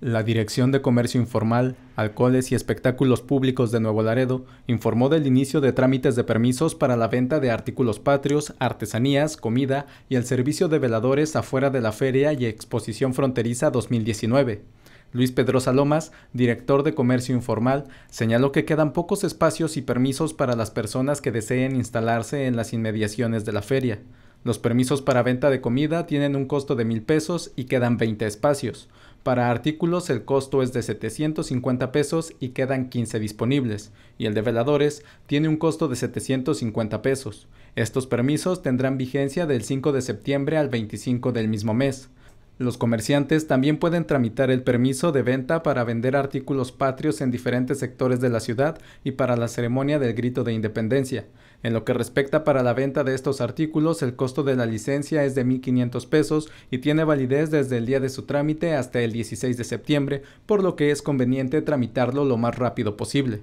La Dirección de Comercio Informal, Alcoholes y Espectáculos Públicos de Nuevo Laredo informó del inicio de trámites de permisos para la venta de artículos patrios, artesanías, comida y el servicio de veladores afuera de la Feria y Exposición Fronteriza 2019. Luis Pedro Salomas, director de Comercio Informal, señaló que quedan pocos espacios y permisos para las personas que deseen instalarse en las inmediaciones de la feria. Los permisos para venta de comida tienen un costo de mil pesos y quedan 20 espacios. Para artículos el costo es de 750 pesos y quedan 15 disponibles, y el de veladores tiene un costo de 750 pesos. Estos permisos tendrán vigencia del 5 de septiembre al 25 del mismo mes. Los comerciantes también pueden tramitar el permiso de venta para vender artículos patrios en diferentes sectores de la ciudad y para la ceremonia del grito de independencia. En lo que respecta para la venta de estos artículos, el costo de la licencia es de 1.500 pesos y tiene validez desde el día de su trámite hasta el 16 de septiembre, por lo que es conveniente tramitarlo lo más rápido posible.